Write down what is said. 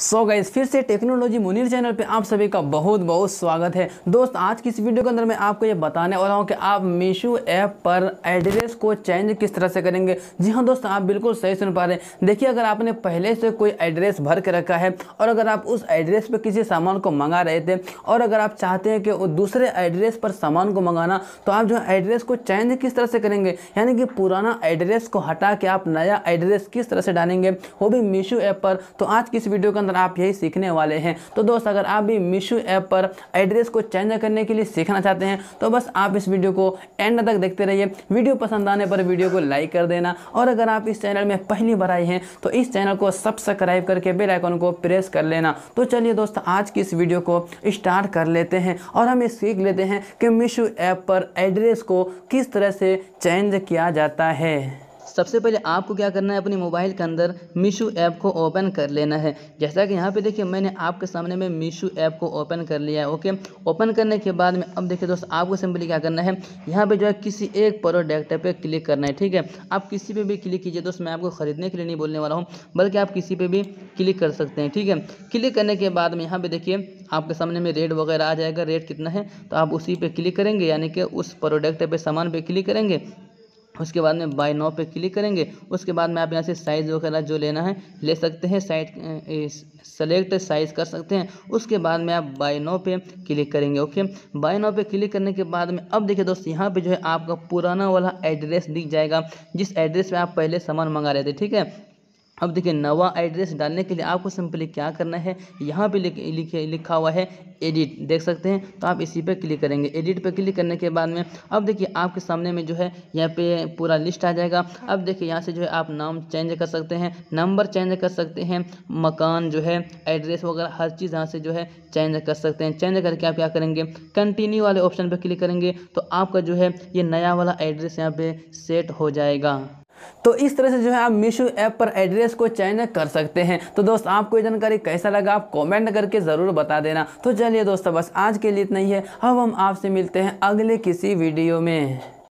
सो so guys फिर से technology Munir channel पे आप सभी का बहुत बहुत स्वागत है दोस्त आज की इस वीडियो के अंदर मैं आपको ये बताने वाला हूँ कि आप मीशो ऐप पर एड्रेस को चेंज किस तरह से करेंगे जी हाँ दोस्त आप बिल्कुल सही सुन पा रहे हैं देखिए अगर आपने पहले से कोई एड्रेस भर के रखा है और अगर आप उस एड्रेस पर किसी सामान को मंगा रहे थे और अगर आप चाहते हैं कि वो दूसरे एड्रेस पर सामान को मंगाना तो आप जो है एड्रेस को चेंज किस तरह से करेंगे यानी कि पुराना एड्रेस को हटा के आप नया एड्रेस किस तरह से डालेंगे वो भी मीशो ऐप पर तो आज की इस वीडियो के अंदर अंदर आप यही सीखने वाले हैं तो दोस्त अगर आप भी मीशो ऐप पर एड्रेस को चेंज करने के लिए सीखना चाहते हैं तो बस आप इस वीडियो को एंड तक देखते रहिए वीडियो पसंद आने पर वीडियो को लाइक कर देना और अगर आप इस चैनल में पहली बार आए हैं तो इस चैनल को सब्सक्राइब करके बेल आइकन को प्रेस कर लेना तो चलिए दोस्त आज की इस वीडियो को स्टार्ट कर लेते हैं और हम ये सीख लेते हैं कि मीशो ऐप पर एड्रेस को किस तरह से चेंज किया जाता है सबसे पहले आपको क्या करना है अपने मोबाइल के अंदर मीशो ऐप को ओपन कर लेना है जैसा कि यहाँ पे देखिए मैंने आपके सामने में मीशो ऐप को ओपन कर लिया है ओके ओपन करने के बाद में अब देखिए दोस्त आपको सिंपली क्या करना है यहाँ पे जो है किसी एक प्रोडक्ट पे क्लिक करना है ठीक है आप किसी पे भी क्लिक कीजिए दोस्त मैं आपको ख़रीदने के लिए नहीं बोलने वाला हूँ बल्कि आप किसी पे भी क्लिक कर सकते हैं ठीक है क्लिक करने के बाद में यहाँ पे देखिए आपके सामने में रेट वगैरह आ जाएगा रेट कितना है तो आप उसी पे क्लिक करेंगे यानी कि उस प्रोडक्ट पे सामान पे क्लिक करेंगे उसके बाद में बाय नाव पे क्लिक करेंगे उसके बाद में आप यहाँ से साइज़ वगैरह जो लेना है ले सकते हैं साइज सेलेक्ट साइज़ कर सकते हैं उसके बाद में आप बाय नाव पे क्लिक करेंगे ओके बाय नाव पे क्लिक करने के बाद में अब देखिए दोस्त यहाँ पे जो है आपका पुराना वाला एड्रेस दिख जाएगा जिस एड्रेस पर आप पहले सामान मंगा रहे थे ठीक है अब देखिए नवा एड्रेस डालने के लिए आपको सिंपली क्या करना है यहाँ पे लिख, लिखा हुआ है एडिट देख सकते हैं तो आप इसी पे क्लिक करेंगे एडिट पे क्लिक करने के बाद में अब देखिए आपके सामने में जो है यहाँ पे पूरा लिस्ट आ जाएगा अब देखिए यहाँ से जो है आप नाम चेंज कर सकते हैं नंबर चेंज कर सकते हैं मकान जो है एड्रेस वगैरह हर चीज़ यहाँ से जो है चेंज कर सकते हैं चेंज करके आप क्या करेंगे कंटिन्यू वाले ऑप्शन पर क्लिक करेंगे तो आपका जो है ये नया वाला एड्रेस यहाँ पर सेट हो जाएगा तो इस तरह से जो है आप मीशो ऐप पर एड्रेस को चयन कर सकते हैं तो दोस्त आपको ये जानकारी कैसा लगा आप कमेंट करके ज़रूर बता देना तो चलिए दोस्तों बस आज के लिए इतना ही है अब हम आपसे मिलते हैं अगले किसी वीडियो में